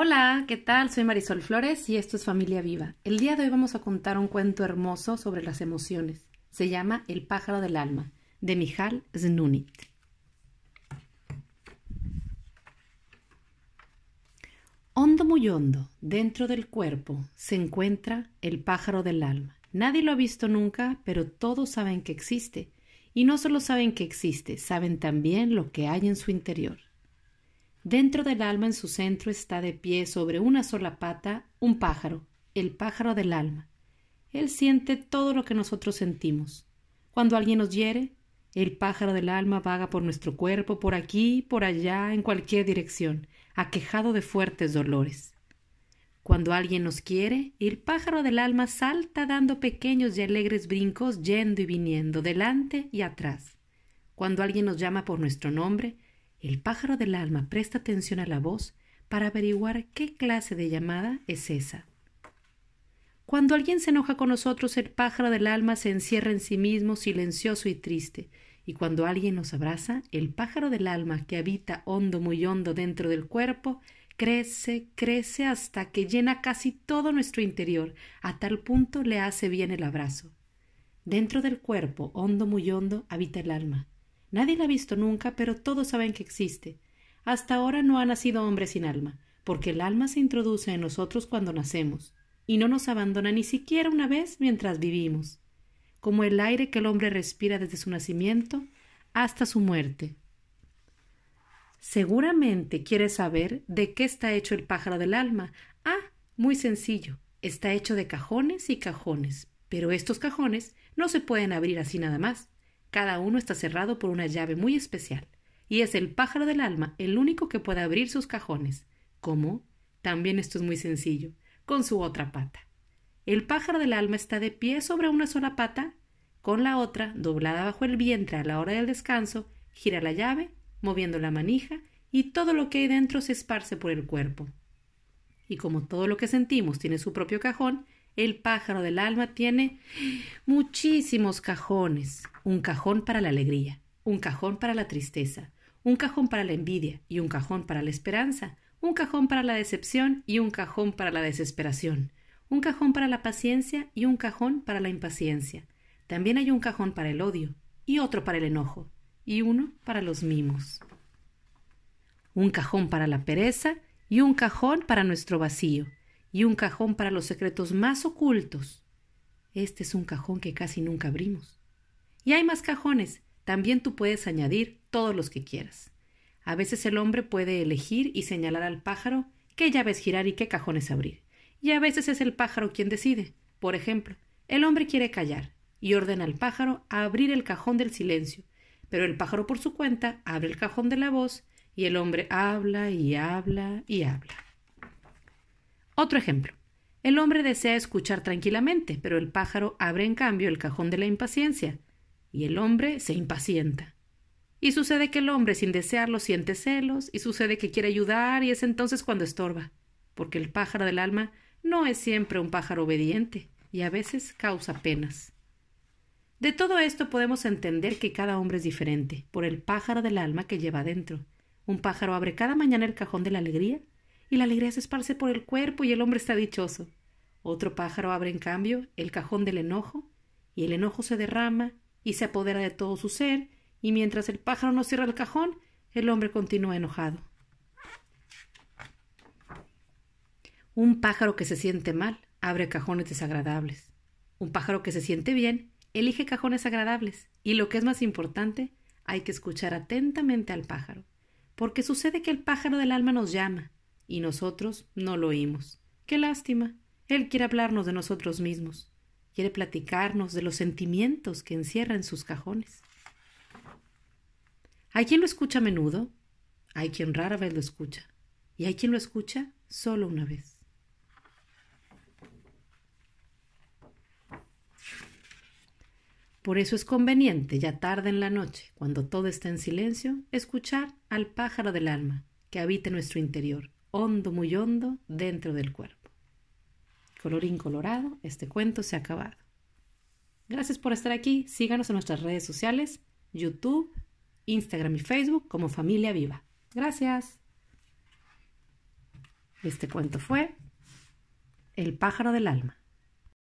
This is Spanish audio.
Hola, ¿qué tal? Soy Marisol Flores y esto es Familia Viva. El día de hoy vamos a contar un cuento hermoso sobre las emociones. Se llama El pájaro del alma, de Mijal Znunit. Hondo muy hondo, dentro del cuerpo, se encuentra el pájaro del alma. Nadie lo ha visto nunca, pero todos saben que existe. Y no solo saben que existe, saben también lo que hay en su interior. Dentro del alma en su centro está de pie sobre una sola pata un pájaro, el pájaro del alma. Él siente todo lo que nosotros sentimos. Cuando alguien nos hiere, el pájaro del alma vaga por nuestro cuerpo, por aquí, por allá, en cualquier dirección, aquejado de fuertes dolores. Cuando alguien nos quiere, el pájaro del alma salta dando pequeños y alegres brincos, yendo y viniendo, delante y atrás. Cuando alguien nos llama por nuestro nombre, el pájaro del alma presta atención a la voz para averiguar qué clase de llamada es esa. Cuando alguien se enoja con nosotros, el pájaro del alma se encierra en sí mismo silencioso y triste, y cuando alguien nos abraza, el pájaro del alma que habita hondo, muy hondo dentro del cuerpo, crece, crece hasta que llena casi todo nuestro interior, a tal punto le hace bien el abrazo. Dentro del cuerpo, hondo, muy hondo, habita el alma. Nadie la ha visto nunca, pero todos saben que existe. Hasta ahora no ha nacido hombre sin alma, porque el alma se introduce en nosotros cuando nacemos, y no nos abandona ni siquiera una vez mientras vivimos, como el aire que el hombre respira desde su nacimiento hasta su muerte. Seguramente quieres saber de qué está hecho el pájaro del alma. Ah, muy sencillo. Está hecho de cajones y cajones, pero estos cajones no se pueden abrir así nada más. Cada uno está cerrado por una llave muy especial, y es el pájaro del alma el único que puede abrir sus cajones. ¿Cómo? También esto es muy sencillo, con su otra pata. El pájaro del alma está de pie sobre una sola pata, con la otra, doblada bajo el vientre a la hora del descanso, gira la llave, moviendo la manija, y todo lo que hay dentro se esparce por el cuerpo. Y como todo lo que sentimos tiene su propio cajón, el pájaro del alma tiene muchísimos cajones. Un cajón para la alegría, un cajón para la tristeza, un cajón para la envidia y un cajón para la esperanza, un cajón para la decepción y un cajón para la desesperación, un cajón para la paciencia y un cajón para la impaciencia. También hay un cajón para el odio y otro para el enojo y uno para los mimos. Un cajón para la pereza y un cajón para nuestro vacío y un cajón para los secretos más ocultos. Este es un cajón que casi nunca abrimos. Y hay más cajones. También tú puedes añadir todos los que quieras. A veces el hombre puede elegir y señalar al pájaro qué llaves girar y qué cajones abrir. Y a veces es el pájaro quien decide. Por ejemplo, el hombre quiere callar y ordena al pájaro a abrir el cajón del silencio, pero el pájaro por su cuenta abre el cajón de la voz y el hombre habla y habla y habla. Otro ejemplo. El hombre desea escuchar tranquilamente, pero el pájaro abre en cambio el cajón de la impaciencia, y el hombre se impacienta. Y sucede que el hombre sin desearlo siente celos, y sucede que quiere ayudar, y es entonces cuando estorba, porque el pájaro del alma no es siempre un pájaro obediente, y a veces causa penas. De todo esto podemos entender que cada hombre es diferente, por el pájaro del alma que lleva adentro. Un pájaro abre cada mañana el cajón de la alegría, y la alegría se esparce por el cuerpo y el hombre está dichoso. Otro pájaro abre en cambio el cajón del enojo y el enojo se derrama y se apodera de todo su ser y mientras el pájaro no cierra el cajón, el hombre continúa enojado. Un pájaro que se siente mal abre cajones desagradables. Un pájaro que se siente bien elige cajones agradables y lo que es más importante, hay que escuchar atentamente al pájaro, porque sucede que el pájaro del alma nos llama, y nosotros no lo oímos. Qué lástima. Él quiere hablarnos de nosotros mismos, quiere platicarnos de los sentimientos que encierra en sus cajones. Hay quien lo escucha a menudo, hay quien rara vez lo escucha, y hay quien lo escucha solo una vez. Por eso es conveniente, ya tarde en la noche, cuando todo está en silencio, escuchar al pájaro del alma que habita nuestro interior, hondo, muy hondo, dentro del cuerpo. Colorín colorado, este cuento se ha acabado. Gracias por estar aquí. Síganos en nuestras redes sociales, YouTube, Instagram y Facebook como Familia Viva. Gracias. Este cuento fue El pájaro del alma.